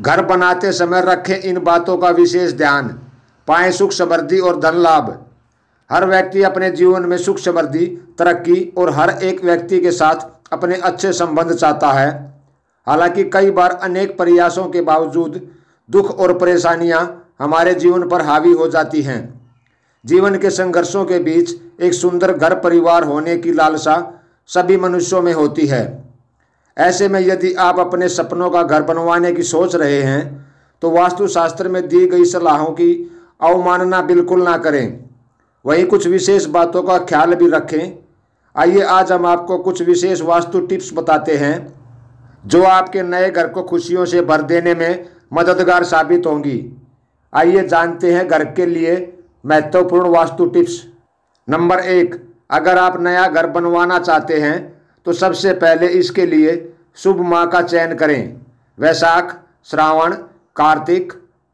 घर बनाते समय रखें इन बातों का विशेष ध्यान पाएं सुख समृद्धि और धन लाभ हर व्यक्ति अपने जीवन में सुख समृद्धि तरक्की और हर एक व्यक्ति के साथ अपने अच्छे संबंध चाहता है हालांकि कई बार अनेक प्रयासों के बावजूद दुख और परेशानियां हमारे जीवन पर हावी हो जाती हैं जीवन के संघर्षों के बीच एक सुंदर घर परिवार होने की लालसा सभी मनुष्यों में होती है ऐसे में यदि आप अपने सपनों का घर बनवाने की सोच रहे हैं तो वास्तुशास्त्र में दी गई सलाहों की अवमानना बिल्कुल ना करें वहीं कुछ विशेष बातों का ख्याल भी रखें आइए आज हम आपको कुछ विशेष वास्तु टिप्स बताते हैं जो आपके नए घर को खुशियों से भर देने में मददगार साबित होंगी आइए जानते हैं घर के लिए महत्वपूर्ण वास्तु टिप्स नंबर एक अगर आप नया घर बनवाना चाहते हैं तो सबसे पहले इसके लिए शुभ माह का चयन करें वैशाख श्रावण कार्तिक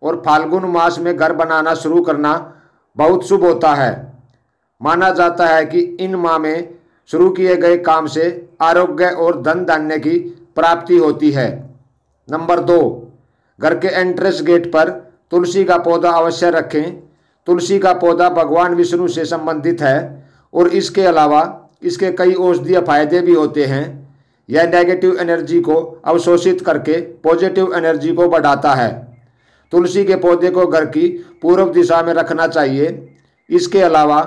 और फाल्गुन मास में घर बनाना शुरू करना बहुत शुभ होता है माना जाता है कि इन माह में शुरू किए गए काम से आरोग्य और धन धान्य की प्राप्ति होती है नंबर दो घर के एंट्रेंस गेट पर तुलसी का पौधा अवश्य रखें तुलसी का पौधा भगवान विष्णु से संबंधित है और इसके अलावा इसके कई औषधीय फायदे भी होते हैं यह नेगेटिव एनर्जी को अवशोषित करके पॉजिटिव एनर्जी को बढ़ाता है तुलसी के पौधे को घर की पूर्व दिशा में रखना चाहिए इसके अलावा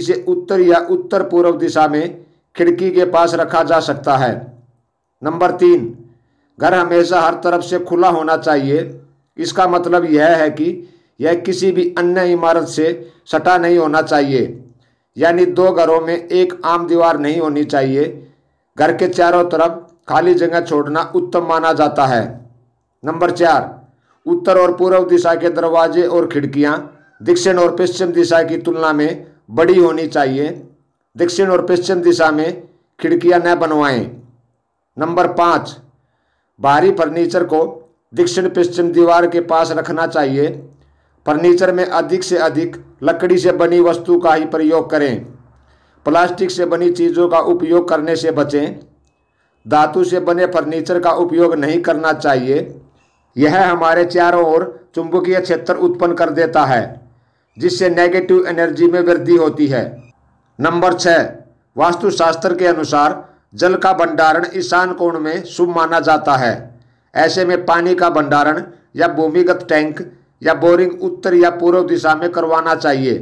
इसे उत्तर या उत्तर पूर्व दिशा में खिड़की के पास रखा जा सकता है नंबर तीन घर हमेशा हर तरफ से खुला होना चाहिए इसका मतलब यह है कि यह किसी भी अन्य इमारत से सटा नहीं होना चाहिए यानी दो घरों में एक आम दीवार नहीं होनी चाहिए घर के चारों तरफ खाली जगह छोड़ना उत्तम माना जाता है नंबर चार उत्तर और पूर्व दिशा के दरवाजे और खिड़कियाँ दक्षिण और पश्चिम दिशा की तुलना में बड़ी होनी चाहिए दक्षिण और पश्चिम दिशा में खिड़कियाँ न बनवाएं नंबर पाँच बाहरी फर्नीचर को दक्षिण पश्चिम दीवार के पास रखना चाहिए फर्नीचर में अधिक से अधिक लकड़ी से बनी वस्तु का ही प्रयोग करें प्लास्टिक से बनी चीज़ों का उपयोग करने से बचें धातु से बने फर्नीचर का उपयोग नहीं करना चाहिए यह हमारे चारों ओर चुंबकीय क्षेत्र उत्पन्न कर देता है जिससे नेगेटिव एनर्जी में वृद्धि होती है नंबर छः वास्तुशास्त्र के अनुसार जल का भंडारण ईशान कोण में शुभ माना जाता है ऐसे में पानी का भंडारण या भूमिगत टैंक या बोरिंग उत्तर या पूर्व दिशा में करवाना चाहिए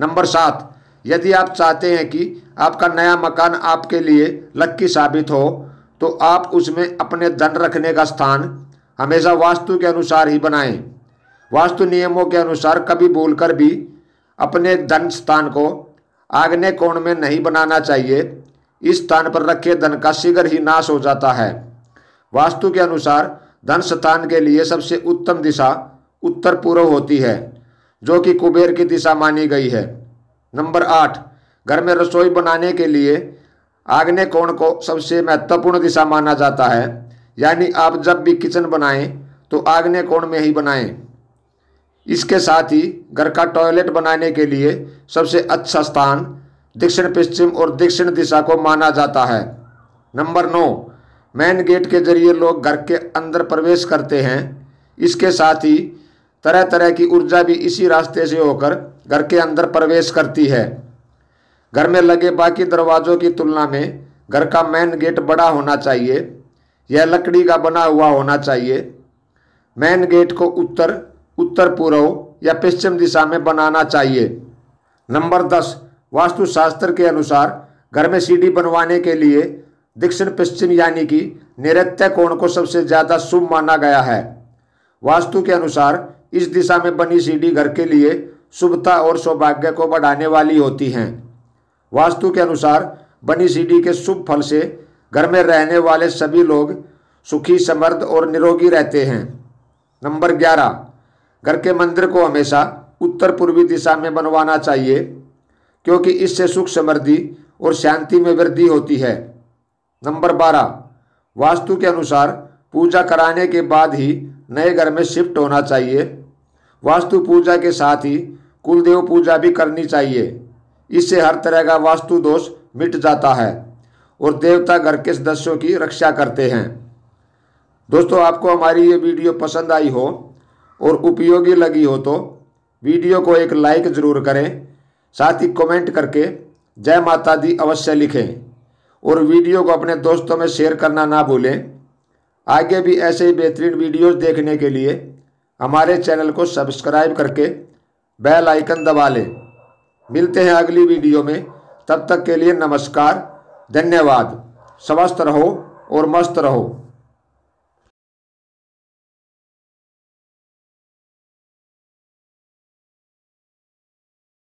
नंबर सात यदि आप चाहते हैं कि आपका नया मकान आपके लिए लक्की साबित हो तो आप उसमें अपने धन रखने का स्थान हमेशा वास्तु के अनुसार ही बनाएं वास्तु नियमों के अनुसार कभी भूलकर भी अपने धन स्थान को आग्ने कोण में नहीं बनाना चाहिए इस स्थान पर रखे धन का शीघ्र ही नाश हो जाता है वास्तु के अनुसार धन स्थान के लिए सबसे उत्तम दिशा उत्तर पूर्व होती है जो कि कुबेर की दिशा मानी गई है नंबर आठ घर में रसोई बनाने के लिए आग्ने कोण को सबसे महत्वपूर्ण दिशा माना जाता है यानी आप जब भी किचन बनाएं तो आग्ने कोण में ही बनाएं इसके साथ ही घर का टॉयलेट बनाने के लिए सबसे अच्छा स्थान दक्षिण पश्चिम और दक्षिण दिशा को माना जाता है नंबर नौ मेन गेट के जरिए लोग घर के अंदर प्रवेश करते हैं इसके साथ ही तरह तरह की ऊर्जा भी इसी रास्ते से होकर घर के अंदर प्रवेश करती है घर में लगे बाकी दरवाज़ों की तुलना में घर का मेन गेट बड़ा होना चाहिए यह लकड़ी का बना हुआ होना चाहिए मेन गेट को उत्तर उत्तर पूर्व या पश्चिम दिशा में बनाना चाहिए नंबर दस वास्तुशास्त्र के अनुसार घर में सीढ़ी बनवाने के लिए दक्षिण पश्चिम यानी कि निरत्य कोण को सबसे ज़्यादा शुभ माना गया है वास्तु के अनुसार इस दिशा में बनी सीढ़ी घर के लिए शुभता और सौभाग्य को बढ़ाने वाली होती हैं वास्तु के अनुसार बनी सीढ़ी के शुभ फल से घर में रहने वाले सभी लोग सुखी समर्थ और निरोगी रहते हैं नंबर ग्यारह घर के मंदिर को हमेशा उत्तर पूर्वी दिशा में बनवाना चाहिए क्योंकि इससे सुख समृद्धि और शांति में वृद्धि होती है नंबर बारह वास्तु के अनुसार पूजा कराने के बाद ही नए घर में शिफ्ट होना चाहिए वास्तु पूजा के साथ ही कुलदेव पूजा भी करनी चाहिए इससे हर तरह का वास्तु दोष मिट जाता है और देवता घर के सदस्यों की रक्षा करते हैं दोस्तों आपको हमारी ये वीडियो पसंद आई हो और उपयोगी लगी हो तो वीडियो को एक लाइक ज़रूर करें साथ ही कमेंट करके जय माता दी अवश्य लिखें और वीडियो को अपने दोस्तों में शेयर करना ना भूलें आगे भी ऐसे ही बेहतरीन वीडियोस देखने के लिए हमारे चैनल को सब्सक्राइब करके बेल आइकन दबा लें मिलते हैं अगली वीडियो में तब तक के लिए नमस्कार धन्यवाद स्वस्थ रहो और मस्त रहो